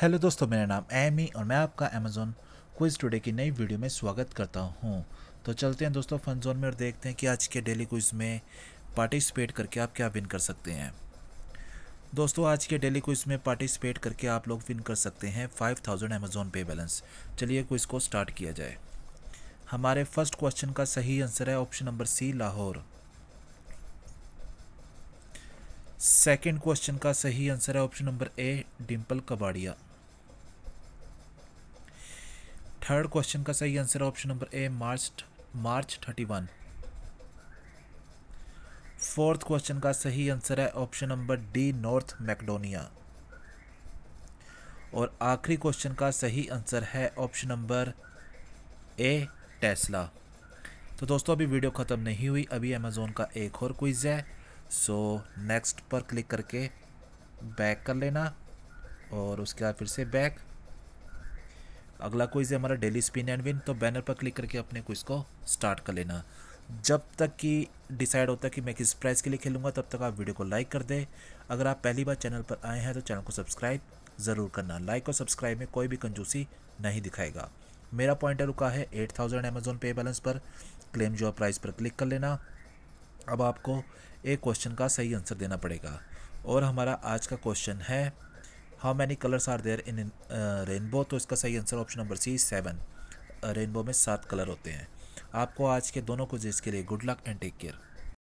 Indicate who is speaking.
Speaker 1: hello दोस्तों मेरा नाम एमी और मैं आपका अमेजोन क्विज टुडे की नई वीडियो में स्वागत करता हूँ तो चलते हैं दोस्तों फन जोन में और देखते हैं कि आज के डेली क्विज में पार्टिसिपेट करके आप क्या विन कर सकते हैं दोस्तों आज के डेली क्विज में पार्टिसिपेट करके आप लोग विन कर सकते हैं five thousand Amazon Pay balance चलिए क्विज को स्टार्ट किया जाए हमारे फर्स्ट क्वेश्चन का सही आंसर है option number C Lahore second question का सही आंसर है option number A Dimple Kapadia third question का सही आंसर है option number A March March thirty one fourth question का सही आंसर है option number D North Macedonia और आखिरी क्वेश्चन का सही आंसर है ऑप्शन नंबर ए टेस्ला तो दोस्तों अभी वीडियो ख़त्म नहीं हुई अभी अमेज़ोन का एक और क्विज़ है सो नेक्स्ट पर क्लिक करके बैक कर लेना और उसके बाद फिर से बैक अगला क्विज है हमारा डेली स्पिन एंड विन तो बैनर पर क्लिक करके अपने क्विज को स्टार्ट कर लेना जब तक कि डिसाइड होता है कि मैं किस प्राइस के लिए खेलूँगा तब तक आप वीडियो को लाइक कर दें अगर आप पहली बार चैनल पर आए हैं तो चैनल को सब्सक्राइब ज़रूर करना लाइक और सब्सक्राइब में कोई भी कंजूसी नहीं दिखाएगा मेरा पॉइंटर रुका है eight thousand Amazon Pay balance पर क्लेम जो प्राइस पर क्लिक कर लेना अब आपको एक क्वेश्चन का सही आंसर देना पड़ेगा और हमारा आज का क्वेश्चन है how many colours are there in rainbow तो इसका सही answer option number C seven rainbow में सात कलर होते हैं आपको आज के दोनों को के लिए good luck and take care